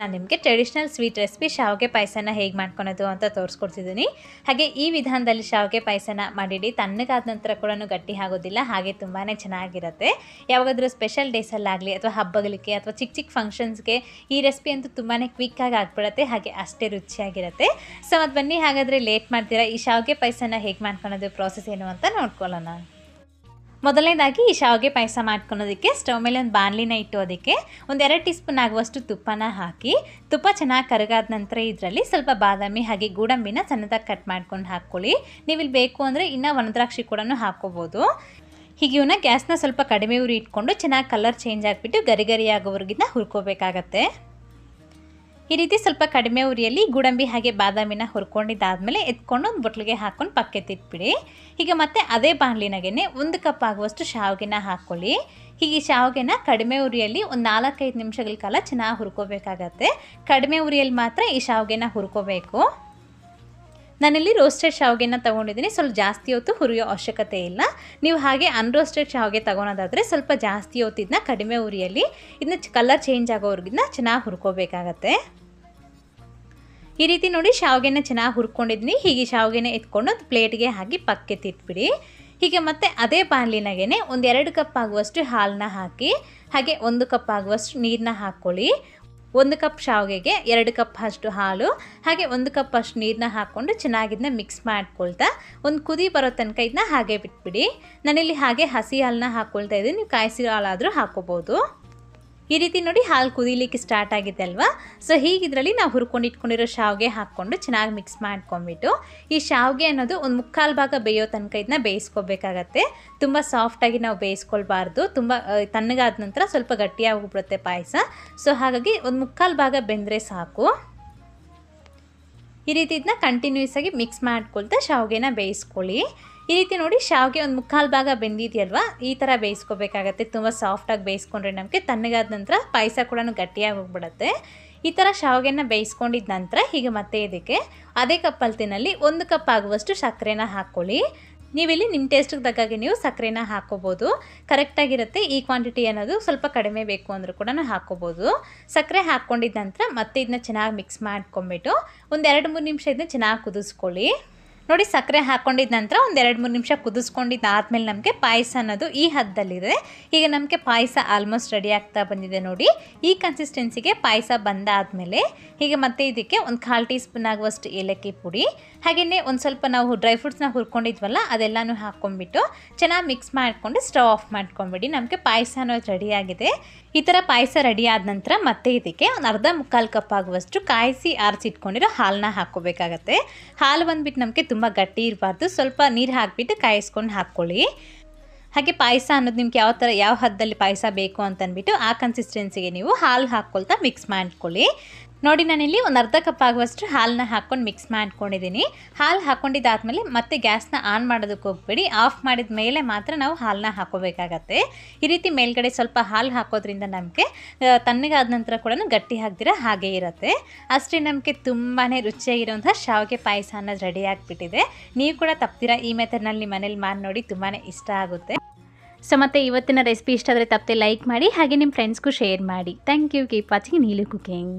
ನಾನು ನಿಮಗೆ traditional sweet recipe ಶಾವಿಗೆ ಪಾಯಸನ ಹೇಗೆ ಮಾಡ್ಕೊಳೋದು ಅಂತ ತೋರಿಸ್ಕೊಡ್ತಿದ್ದೀನಿ ಹಾಗೆ ಈ ವಿಧಾನದಲ್ಲಿ ಶಾವಿಗೆ ಪಾಯಸನ ಮಾಡಿಡಿ ತಣ್ಣಗಾದ ನಂತರ ಕೂಡ ಗಟ್ಟಿ ಆಗೋದಿಲ್ಲ ಹಾಗೆ ತುಂಬಾ ಚೆನ್ನಾಗಿರುತ್ತೆ ಯಾವಾಗಾದರೂ ಸ್ಪೆಷಲ್ ಡೇಸಲ್ಲಾಗಲಿ ಅಥವಾ ಹಬ್ಬಗಳಿಗೆ ಅಥವಾ ಚಿಕ್ಕ ಚಿಕ್ಕ ಫಂಕ್ಷನ್ಸ್ಗೆ ಈ ರೆಸಿಪಿ ಅಂತೂ ತುಂಬಾ ಕ್ವಿಕ್ಕಾಗಿ ಆಗ್ಬಿಡುತ್ತೆ ಹಾಗೆ ಅಷ್ಟೇ ರುಚಿಯಾಗಿರುತ್ತೆ ಸೊ ಅದು ಬನ್ನಿ ಹಾಗಾದರೆ ಲೇಟ್ ಮಾಡ್ತೀರಾ ಈ ಶಾವಿಗೆ ಪಾಯಸನ ಹೇಗೆ ಮಾಡ್ಕೊಳೋದು ಪ್ರೋಸೆಸ್ ಏನು ಅಂತ ನೋಡ್ಕೊಳ್ಳೋಣ ಮೊದಲನೇದಾಗಿ ಈ ಶಾವಿಗೆ ಪಾಯಸ ಮಾಡ್ಕೊಳೋದಕ್ಕೆ ಸ್ಟವ್ ಮೇಲೆ ಒಂದು ಬಾಣಲಿನ ಇಟ್ಟು ಅದಕ್ಕೆ ಒಂದು ಎರಡು ಟೀ ಸ್ಪೂನ್ ಆಗುವಷ್ಟು ತುಪ್ಪನ ಹಾಕಿ ತುಪ್ಪ ಚೆನ್ನಾಗಿ ಕರಗಾದ ನಂತರ ಇದರಲ್ಲಿ ಸ್ವಲ್ಪ ಬಾದಾಮಿ ಹಾಗೆ ಗೂಡಂಬಿನ ಸಣ್ಣದಾಗಿ ಕಟ್ ಮಾಡ್ಕೊಂಡು ಹಾಕ್ಕೊಳ್ಳಿ ನೀವು ಇಲ್ಲಿ ಬೇಕು ಅಂದರೆ ಇನ್ನೂ ಒಣದ್ರಾಕ್ಷಿ ಕೂಡ ಹಾಕ್ಕೋಬೋದು ಹೀಗೆ ಇವನ್ನ ಗ್ಯಾಸ್ನ ಸ್ವಲ್ಪ ಕಡಿಮೆ ಉರಿ ಇಟ್ಕೊಂಡು ಚೆನ್ನಾಗಿ ಕಲರ್ ಚೇಂಜ್ ಆಗಿಬಿಟ್ಟು ಗರಿ ಹುರ್ಕೋಬೇಕಾಗತ್ತೆ ಈ ರೀತಿ ಸ್ವಲ್ಪ ಕಡಿಮೆ ಉರಿಯಲ್ಲಿ ಗೋಡಂಬಿ ಹಾಗೆ ಬಾದಾಮಿನ ಹುರ್ಕೊಂಡಿದ್ದಾದಮೇಲೆ ಎತ್ಕೊಂಡು ಒಂದು ಬೊಟ್ಲಿಗೆ ಹಾಕ್ಕೊಂಡು ತಿಟ್ಬಿಡಿ ಹೀಗೆ ಮತ್ತೆ ಅದೇ ಬಾಣಲಿನಾಗೇನೆ ಒಂದು ಕಪ್ ಆಗುವಷ್ಟು ಶಾವಿಗೆನ ಹಾಕ್ಕೊಳ್ಳಿ ಹೀಗೆ ಶಾವಿಗೆನ ಕಡಿಮೆ ಉರಿಯಲ್ಲಿ ಒಂದು ನಾಲ್ಕೈದು ನಿಮಿಷಗಳ ಕಾಲ ಚೆನ್ನಾಗಿ ಹುರ್ಕೋಬೇಕಾಗತ್ತೆ ಕಡಿಮೆ ಉರಿಯಲ್ಲಿ ಮಾತ್ರ ಈ ಶಾವಿಗೆನ ಹುರ್ಕೋಬೇಕು ನಾನಿಲ್ಲಿ ರೋಸ್ಟೆಡ್ ಶಾವಿಗೆನ ತೊಗೊಂಡಿದ್ದೀನಿ ಸ್ವಲ್ಪ ಜಾಸ್ತಿ ಹೊತ್ತು ಹುರಿಯೋ ಅವಶ್ಯಕತೆ ಇಲ್ಲ ನೀವು ಹಾಗೆ ಅನ್ರೋಸ್ಟೆಡ್ ಶಾವಿಗೆ ತೊಗೊಳೋದಾದರೆ ಸ್ವಲ್ಪ ಜಾಸ್ತಿ ಹೊತ್ತಿದ್ದನ್ನ ಕಡಿಮೆ ಉರಿಯಲ್ಲಿ ಇದನ್ನ ಕಲರ್ ಚೇಂಜ್ ಆಗೋವ್ರಿಗಿನ್ನ ಚೆನ್ನಾಗಿ ಹುರ್ಕೋಬೇಕಾಗತ್ತೆ ಈ ರೀತಿ ನೋಡಿ ಶಾವಿಗೆನ ಚೆನ್ನಾಗಿ ಹುರ್ಕೊಂಡಿದ್ನಿ ಹೀಗೆ ಶಾವಿಗೆನ ಎತ್ಕೊಂಡು ಒಂದು ಪ್ಲೇಟ್ಗೆ ಹಾಕಿ ತಿಟ್ಬಿಡಿ ಹೀಗೆ ಮತ್ತೆ ಅದೇ ಬಾಣಲಿನಾಗೇನೆ ಒಂದು ಎರಡು ಕಪ್ ಆಗುವಷ್ಟು ಹಾಲನ್ನ ಹಾಕಿ ಹಾಗೆ ಒಂದು ಕಪ್ ಆಗುವಷ್ಟು ನೀರನ್ನ ಹಾಕ್ಕೊಳ್ಳಿ ಒಂದು ಕಪ್ ಶಾವಿಗೆಗೆ ಎರಡು ಕಪ್ ಅಷ್ಟು ಹಾಲು ಹಾಗೆ ಒಂದು ಕಪ್ ಅಷ್ಟು ನೀರನ್ನ ಹಾಕ್ಕೊಂಡು ಚೆನ್ನಾಗಿದ್ದನ್ನ ಮಿಕ್ಸ್ ಮಾಡ್ಕೊಳ್ತಾ ಒಂದು ಕುದಿ ಬರೋ ತನಕ ಇದನ್ನ ಹಾಗೆ ಬಿಟ್ಬಿಡಿ ನಾನಿಲ್ಲಿ ಹಾಗೆ ಹಸಿ ಹಾಲನ್ನ ಹಾಕ್ಕೊಳ್ತಾ ಇದ್ದೀನಿ ನೀವು ಕಾಯಿಸಿ ಹಾಲಾದರೂ ಹಾಕೋಬೋದು ಈ ರೀತಿ ನೋಡಿ ಹಾಲು ಕುದಿಲಿಕ್ಕೆ ಸ್ಟಾರ್ಟ್ ಆಗಿದೆ ಅಲ್ವಾ ಸೊ ಹೀಗಿದ್ರಲ್ಲಿ ನಾವು ಹುರ್ಕೊಂಡು ಇಟ್ಕೊಂಡಿರೋ ಶಾವಿಗೆ ಹಾಕ್ಕೊಂಡು ಚೆನ್ನಾಗಿ ಮಿಕ್ಸ್ ಮಾಡ್ಕೊಂಬಿಟ್ಟು ಈ ಶಾವಿಗೆ ಅನ್ನೋದು ಒಂದು ಮುಕ್ಕಾಲು ಭಾಗ ಬೇಯೋ ತನಕ ಇದನ್ನ ಬೇಯಿಸ್ಕೋಬೇಕಾಗತ್ತೆ ತುಂಬ ಸಾಫ್ಟಾಗಿ ನಾವು ಬೇಯಿಸ್ಕೊಳ್ಬಾರ್ದು ತುಂಬ ತಣ್ಣಗಾದ ನಂತರ ಸ್ವಲ್ಪ ಗಟ್ಟಿಯಾಗಿ ಹೋಗ್ಬಿಡುತ್ತೆ ಪಾಯಸ ಸೊ ಹಾಗಾಗಿ ಒಂದು ಮುಕ್ಕಾಲು ಭಾಗ ಬೆಂದರೆ ಸಾಕು ಈ ರೀತಿ ಇದನ್ನ ಕಂಟಿನ್ಯೂಸ್ ಆಗಿ ಮಿಕ್ಸ್ ಮಾಡ್ಕೊಳ್ತಾ ಶಾವಿಗೆನ ಬೇಯಿಸ್ಕೊಳ್ಳಿ ಈ ರೀತಿ ನೋಡಿ ಶಾವಿಗೆ ಒಂದು ಮುಕ್ಕಾಲು ಭಾಗ ಬೆಂದಿದೆಯಲ್ವಾ ಈ ಥರ ಬೇಯಿಸ್ಕೋಬೇಕಾಗತ್ತೆ ತುಂಬ ಸಾಫ್ಟಾಗಿ ಬೇಯಿಸ್ಕೊಂಡ್ರೆ ನಮಗೆ ತಣ್ಣಗಾದ ನಂತರ ಪಾಯಸ ಕೂಡ ಗಟ್ಟಿಯಾಗಿ ಹೋಗ್ಬಿಡುತ್ತೆ ಈ ಥರ ಶಾವಿಗೆನ ಬೇಯಿಸ್ಕೊಂಡಿದ ನಂತರ ಈಗ ಮತ್ತೆ ಇದಕ್ಕೆ ಅದೇ ಕಪ್ ಅಲ್ತಿನಲ್ಲಿ ಒಂದು ಕಪ್ ಆಗುವಷ್ಟು ಸಕ್ಕರೆನ ಹಾಕ್ಕೊಳ್ಳಿ ನೀವಿಲ್ಲಿ ನಿಮ್ಮ ಟೇಸ್ಟಿಗೆ ತಗ್ಗಾಗೆ ನೀವು ಸಕ್ಕರೆನ ಹಾಕೋಬೋದು ಕರೆಕ್ಟಾಗಿರುತ್ತೆ ಈ ಕ್ವಾಂಟಿಟಿ ಅನ್ನೋದು ಸ್ವಲ್ಪ ಕಡಿಮೆ ಬೇಕು ಅಂದರೂ ಕೂಡ ಹಾಕ್ಕೋಬೋದು ಸಕ್ಕರೆ ಹಾಕ್ಕೊಂಡಿದ್ದ ನಂತರ ಮತ್ತೆ ಇದನ್ನ ಚೆನ್ನಾಗಿ ಮಿಕ್ಸ್ ಮಾಡ್ಕೊಂಬಿಟ್ಟು ಒಂದು ಎರಡು ಮೂರು ನಿಮಿಷ ಇದನ್ನ ಚೆನ್ನಾಗಿ ಕುದಿಸ್ಕೊಳ್ಳಿ ನೋಡಿ ಸಕ್ಕರೆ ಹಾಕ್ಕೊಂಡಿದ್ದ ನಂತರ ಒಂದು ಎರಡು ಮೂರು ನಿಮಿಷ ಕುದಿಸ್ಕೊಂಡಿದ್ದಾದಮೇಲೆ ನಮಗೆ ಪಾಯಸ ಅನ್ನೋದು ಈ ಹದ್ದಲ್ಲಿದೆ ಈಗ ನಮಗೆ ಪಾಯಸ ಆಲ್ಮೋಸ್ಟ್ ರೆಡಿ ಆಗ್ತಾ ಬಂದಿದೆ ನೋಡಿ ಈ ಕನ್ಸಿಸ್ಟೆನ್ಸಿಗೆ ಪಾಯಸ ಬಂದಾದಮೇಲೆ ಹೀಗೆ ಮತ್ತೆ ಇದಕ್ಕೆ ಒಂದು ಕಾಲು ಟೀ ಸ್ಪೂನ್ ಆಗುವಷ್ಟು ಏಲಕ್ಕಿ ಪುಡಿ ಹಾಗೆಯೇ ಒಂದು ಸ್ವಲ್ಪ ನಾವು ಡ್ರೈ ಫ್ರೂಟ್ಸ್ನ ಹುರ್ಕೊಂಡಿದ್ವಲ್ಲ ಅದೆಲ್ಲನೂ ಹಾಕ್ಕೊಂಡ್ಬಿಟ್ಟು ಚೆನ್ನಾಗಿ ಮಿಕ್ಸ್ ಮಾಡಿಕೊಂಡು ಸ್ಟವ್ ಆಫ್ ಮಾಡ್ಕೊಂಬಿಡಿ ನಮಗೆ ಪಾಯಸ ಅನ್ನೋದು ಆಗಿದೆ ಈ ಥರ ಪಾಯಸ ರೆಡಿ ಆದ ನಂತರ ಮತ್ತೆ ಇದಕ್ಕೆ ಒಂದು ಅರ್ಧ ಮುಕ್ಕಾಲು ಕಪ್ ಆಗುವಷ್ಟು ಕಾಯಿಸಿ ಆರಿಸಿಟ್ಕೊಂಡಿರೋ ಹಾಲನ್ನ ಹಾಕ್ಕೋಬೇಕಾಗತ್ತೆ ಹಾಲು ಬಂದುಬಿಟ್ಟು ನಮಗೆ ತುಂಬ ಗಟ್ಟಿ ಇರಬಾರ್ದು ಸ್ವಲ್ಪ ನೀರು ಹಾಕಿಬಿಟ್ಟು ಕಾಯಿಸ್ಕೊಂಡು ಹಾಕ್ಕೊಳ್ಳಿ ಹಾಗೆ ಪಾಯಸ ಅನ್ನೋದು ನಿಮ್ಗೆ ಯಾವ ಥರ ಯಾವ ಹದ್ದಲ್ಲಿ ಪಾಯಸ ಬೇಕು ಅಂತಂದ್ಬಿಟ್ಟು ಆ ಕನ್ಸಿಸ್ಟೆನ್ಸಿಗೆ ನೀವು ಹಾಲು ಹಾಕ್ಕೊಳ್ತಾ ಮಿಕ್ಸ್ ಮಾಡ್ಕೊಳ್ಳಿ ನೋಡಿ ನಾನಿಲ್ಲಿ ಒಂದು ಅರ್ಧ ಕಪ್ ಆಗುವಷ್ಟು ಹಾಲನ್ನ ಹಾಕ್ಕೊಂಡು ಮಿಕ್ಸ್ ಮಾಡ್ಕೊಂಡಿದ್ದೀನಿ ಹಾಲು ಹಾಕ್ಕೊಂಡಿದ್ದಾದಮೇಲೆ ಮತ್ತೆ ಗ್ಯಾಸ್ನ ಆನ್ ಮಾಡೋದಕ್ಕೆ ಹೋಗ್ಬೇಡಿ ಆಫ್ ಮಾಡಿದ ಮೇಲೆ ಮಾತ್ರ ನಾವು ಹಾಲನ್ನ ಹಾಕೋಬೇಕಾಗತ್ತೆ ಈ ರೀತಿ ಮೇಲ್ಗಡೆ ಸ್ವಲ್ಪ ಹಾಲು ಹಾಕೋದ್ರಿಂದ ನಮಗೆ ತಣ್ಣಗಾದ ನಂತರ ಕೂಡ ಗಟ್ಟಿ ಹಾಕ್ದಿರ ಹಾಗೆ ಇರುತ್ತೆ ಅಷ್ಟೇ ನಮಗೆ ತುಂಬಾ ರುಚಿಯಾಗಿರುವಂಥ ಶಾವಿಗೆ ಪಾಯಸ ಅನ್ನೋದು ರೆಡಿ ಆಗಿಬಿಟ್ಟಿದೆ ನೀವು ಕೂಡ ತಪ್ಪಿರ ಈ ಮೆಥಡ್ನಲ್ಲಿ ಮನೇಲಿ ಮಾಡಿ ನೋಡಿ ತುಂಬಾ ಇಷ್ಟ ಆಗುತ್ತೆ ಸೊ ಮತ್ತೆ ಇವತ್ತಿನ ರೆಸಿಪಿ ಇಷ್ಟ ಆದರೆ ತಪ್ಪದೆ ಲೈಕ್ ಮಾಡಿ ಹಾಗೆ ನಿಮ್ಮ ಫ್ರೆಂಡ್ಸ್ಗೂ ಶೇರ್ ಮಾಡಿ thank you keep watching Neelu cooking